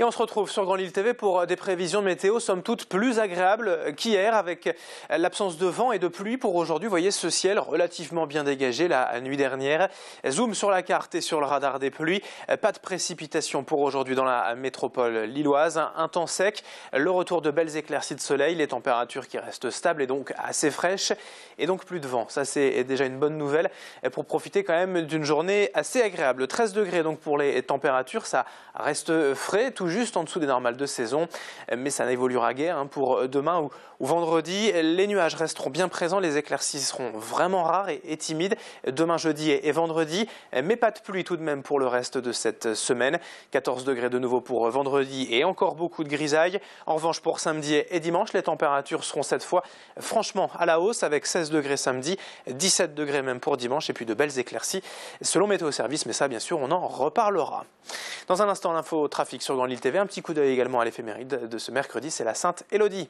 Et on se retrouve sur Grand Lille TV pour euh, des prévisions météo, somme toute plus agréables qu'hier, avec euh, l'absence de vent et de pluie pour aujourd'hui. Vous Voyez ce ciel relativement bien dégagé la nuit dernière. Zoom sur la carte et sur le radar des pluies. Euh, pas de précipitations pour aujourd'hui dans la métropole lilloise. Un temps sec, le retour de belles éclaircies de soleil, les températures qui restent stables et donc assez fraîches, et donc plus de vent. Ça, c'est déjà une bonne nouvelle pour profiter quand même d'une journée assez agréable. 13 degrés donc pour les températures, ça reste frais juste en dessous des normales de saison. Mais ça n'évoluera guère hein, pour euh, demain ou, vendredi. Les nuages resteront bien présents, les éclaircies seront vraiment rares et, timides demain jeudi et, vendredi. Mais pas de pluie tout de même pour le reste de cette semaine. 14 degrés de nouveau pour euh, vendredi et encore beaucoup de grisailles. En revanche pour samedi et dimanche, les températures seront cette fois franchement à la hausse avec 16 degrés samedi, 17 degrés même pour dimanche et puis de belles éclaircies selon Météo Service. Mais ça bien sûr on en reparlera. Dans un instant, l'info trafic sur Grand Lille TV. Un petit coup d'œil également à l'éphéméride de ce mercredi, c'est la Sainte Élodie.